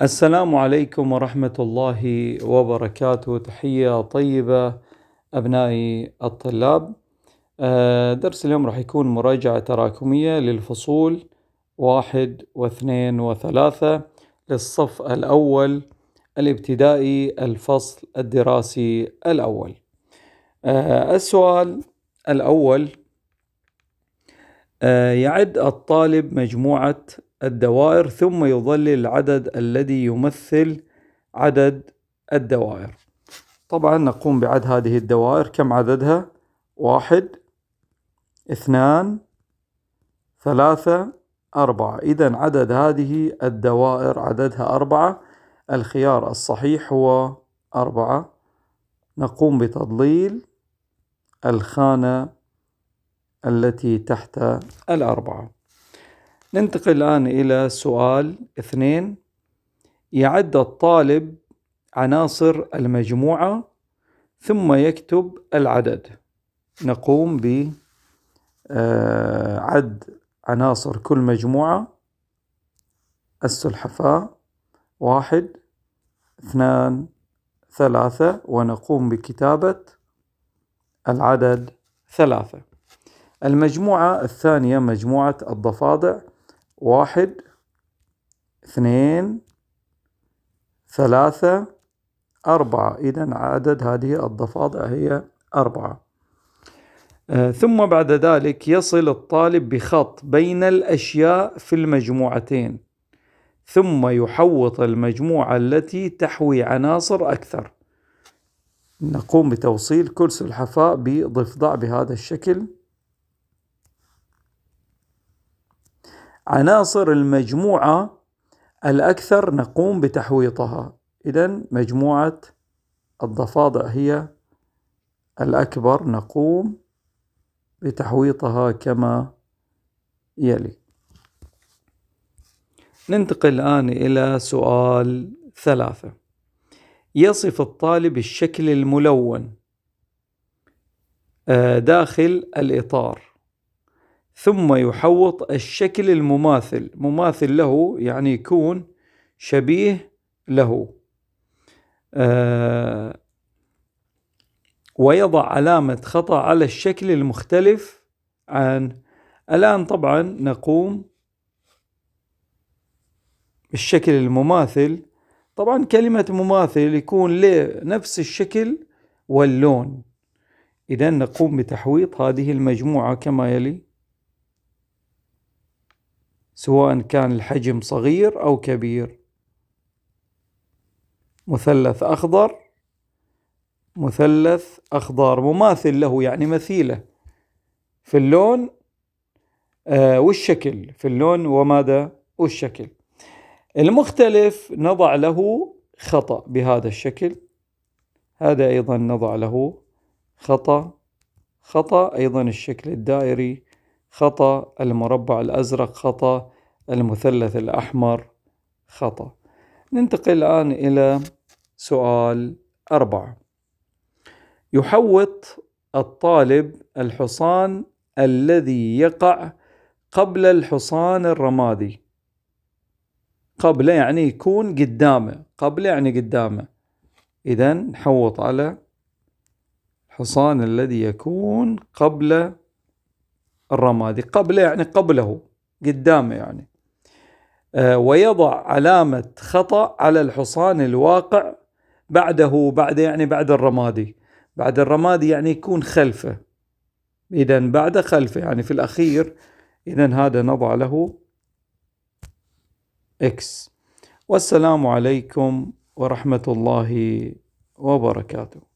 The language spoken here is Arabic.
السلام عليكم ورحمة الله وبركاته تحية طيبة أبنائي الطلاب آه، درس اليوم راح يكون مراجعة تراكمية للفصول واحد واثنين وثلاثة للصف الأول الابتدائي الفصل الدراسي الأول آه، السؤال الأول آه، يعد الطالب مجموعة الدوائر ثم يظلل العدد الذي يمثل عدد الدوائر طبعا نقوم بعد هذه الدوائر كم عددها واحد اثنان ثلاثة أربعة إذا عدد هذه الدوائر عددها أربعة الخيار الصحيح هو أربعة نقوم بتضليل الخانة التي تحت الأربعة ننتقل الآن إلى سؤال اثنين يعد الطالب عناصر المجموعة ثم يكتب العدد نقوم بعد آه، عد عناصر كل مجموعة السلحفاة واحد اثنان ثلاثة ونقوم بكتابة العدد ثلاثة المجموعة الثانية مجموعة الضفادع واحد اثنين ثلاثة أربعة إذا عدد هذه الضفادع هي أربعة آه، ثم بعد ذلك يصل الطالب بخط بين الأشياء في المجموعتين ثم يحوط المجموعة التي تحوي عناصر أكثر نقوم بتوصيل كل سلحفاة بضفدع بهذا الشكل عناصر المجموعة الأكثر نقوم بتحويطها إذا مجموعة الضفادع هي الأكبر نقوم بتحويطها كما يلي ننتقل الآن إلى سؤال ثلاثة يصف الطالب الشكل الملون آه، داخل الإطار ثم يحوط الشكل المماثل مماثل له يعني يكون شبيه له آه، ويضع علامة خطأ على الشكل المختلف عن الآن طبعا نقوم بالشكل المماثل طبعا كلمة مماثل يكون له نفس الشكل واللون إذا نقوم بتحويط هذه المجموعة كما يلي سواء كان الحجم صغير أو كبير مثلث أخضر مثلث أخضر مماثل له يعني مثيلة في اللون آه، والشكل في اللون ومدى والشكل المختلف نضع له خطأ بهذا الشكل هذا أيضا نضع له خطأ خطأ أيضا الشكل الدائري خطأ المربع الأزرق خطأ المثلث الأحمر خطأ ننتقل الآن إلى سؤال أربعة يحوط الطالب الحصان الذي يقع قبل الحصان الرمادي قبل يعني يكون قدامه قبل يعني قدامه إذا نحوط على الحصان الذي يكون قبل الرمادي قبله يعني قبله قدامه يعني آه، ويضع علامة خطأ على الحصان الواقع بعده بعد يعني بعد الرمادي بعد الرمادي يعني يكون خلفه إذا بعد خلفه يعني في الأخير إذا هذا نضع له إكس والسلام عليكم ورحمة الله وبركاته